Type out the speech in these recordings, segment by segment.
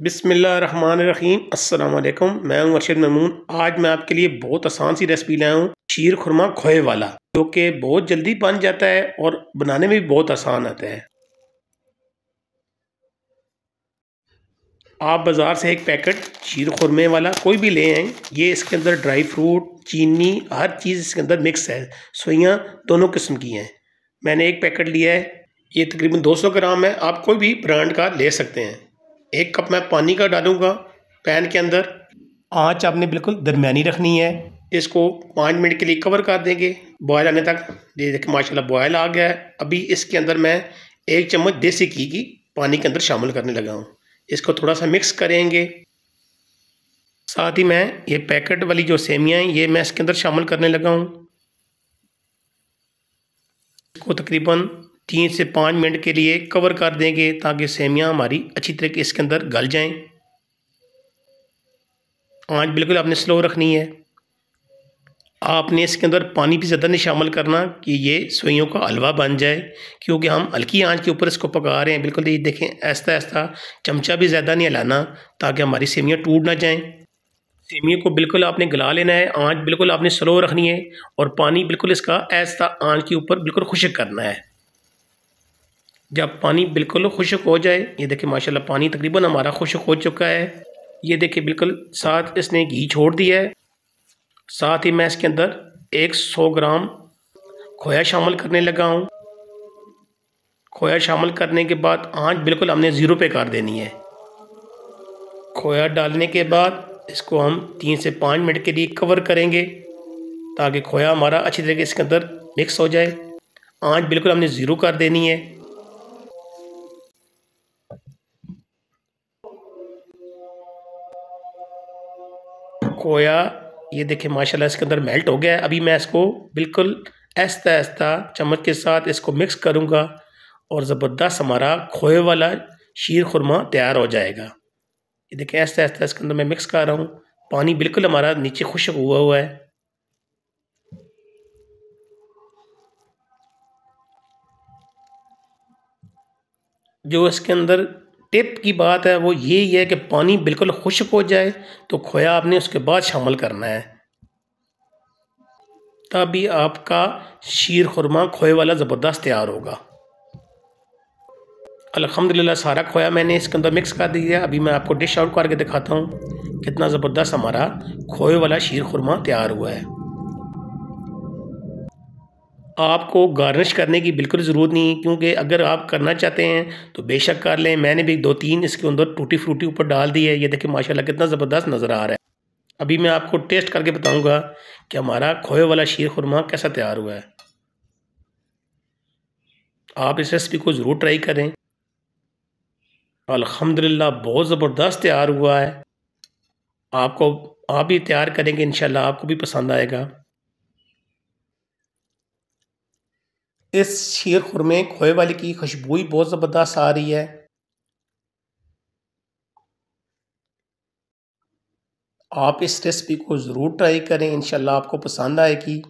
बिसमीम अल्लाम मैं हूं अरशद ममून आज मैं आपके लिए बहुत आसान सी रेसिपी लाया हूँ शीर खुरमा खोए वाला जो कि बहुत जल्दी बन जाता है और बनाने में भी बहुत आसान आता है आप बाज़ार से एक पैकेट शीर खुरमे वाला कोई भी ले आए ये इसके अंदर ड्राई फ्रूट चीनी हर चीज़ इसके अंदर मिक्स है सोइयाँ दोनों किस्म की हैं मैंने एक पैकेट लिया है ये तकरीबन 200 ग्राम है आप कोई भी ब्रांड का ले सकते हैं एक कप मैं पानी का डालूँगा पैन के अंदर आँच आपने बिल्कुल दरमियानी रखनी है इसको पाँच मिनट के लिए कवर कर देंगे बॉयल आने तक ये देखिए माशाल्लाह बॉयल आ गया है अभी इसके अंदर मैं एक चम्मच देसी घी की पानी के अंदर शामिल करने लगा हूँ इसको थोड़ा सा मिक्स करेंगे साथ ही मैं ये पैकेट वाली जो सेमियाँ हैं ये मैं इसके अंदर शामिल करने लगा हूँ इसको तकरीबन तीन से पाँच मिनट के लिए कवर कर देंगे ताकि सेमियाँ हमारी अच्छी तरीके इसके अंदर गल जाएं आँच बिल्कुल आपने स्लो रखनी है आपने इसके अंदर पानी भी ज़्यादा नहीं शामिल करना कि ये सोइयों का हलवा बन जाए क्योंकि हम हल्की आंच के ऊपर इसको पका रहे हैं बिल्कुल ये देखें ऐसा ऐसा चमचा भी ज़्यादा नहीं हिलाना ताकि हमारी सेमियाँ टूट ना जाएं सेमियों को बिल्कुल आपने गला लेना है आंच बिल्कुल आपने स्लो रखनी है और पानी बिल्कुल इसका ऐसा आंच के ऊपर बिल्कुल खुशक करना है जब पानी बिल्कुल खुशक हो जाए ये देखिए माशाल्लाह पानी तकरीबन हमारा खुशक हो चुका है ये देखिए बिल्कुल साथ इसने घी छोड़ दिया है साथ ही मैं इसके अंदर 100 ग्राम खोया शामिल करने लगा हूँ खोया शामिल करने के बाद आँच बिल्कुल हमने ज़ीरो पे कर देनी है खोया डालने के बाद इसको हम तीन से पाँच मिनट के लिए कवर करेंगे ताकि खोया हमारा अच्छी तरीके इसके अंदर मिक्स हो जाए आँच बिल्कुल हमने ज़ीरो कर देनी है खोया ये देखें माशाल्लाह इसके अंदर मेल्ट हो गया है अभी मैं इसको बिल्कुल ऐसा ऐसा चम्मच के साथ इसको मिक्स करूँगा और ज़बरदस्त हमारा खोए वाला शीर खुरमा तैयार हो जाएगा ये देखिए ऐसा ऐसा इसके अंदर मैं मिक्स कर रहा हूँ पानी बिल्कुल हमारा नीचे खुश हुआ हुआ है जो इसके अंदर टिप की बात है वो यही है कि पानी बिल्कुल खुश्क हो जाए तो खोया आपने उसके बाद शामिल करना है तभी आपका शीर खुरमा खोए वाला ज़बरदस्त तैयार होगा अल्हम्दुलिल्लाह सारा खोया मैंने इसके अंदर मिक्स कर दिया अभी मैं आपको डिश आउट करके दिखाता हूँ कितना ज़बरदस्त हमारा खोए वाला शीर खुरमा तैयार हुआ है आपको गार्निश करने की बिल्कुल ज़रूरत नहीं क्योंकि अगर आप करना चाहते हैं तो बेशक कर लें मैंने भी दो तीन इसके अंदर टूटी फ्रूटी ऊपर डाल दी है ये देखिए माशाल्लाह कितना ज़बरदस्त नज़र आ रहा है अभी मैं आपको टेस्ट करके बताऊंगा कि हमारा खोए वाला शीर खुरमा कैसा तैयार हुआ है आप इस रेसिपी को ज़रूर ट्राई करें अलहमदिल्ला बहुत ज़बरदस्त तैयार हुआ है आपको आप भी तैयार करेंगे इन आपको भी पसंद आएगा इस शीर खुरमे खोए वाले की खुशबू ही बहुत ज़बरदस्त आ रही है आप इस रेसिपी को ज़रूर ट्राई करें इन आपको पसंद आएगी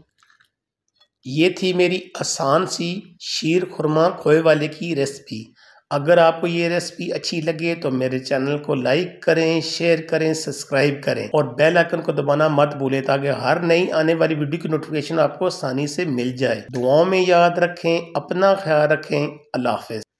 ये थी मेरी आसान सी शीर खुरमा खोए वाले की रेसिपी अगर आपको ये रेसिपी अच्छी लगे तो मेरे चैनल को लाइक करें शेयर करें सब्सक्राइब करें और बेल आइकन को दबाना मत भूलें ताकि हर नई आने वाली वीडियो की नोटिफिकेशन आपको आसानी से मिल जाए दुआओं में याद रखें अपना ख्याल रखें अल्लाह हाफिज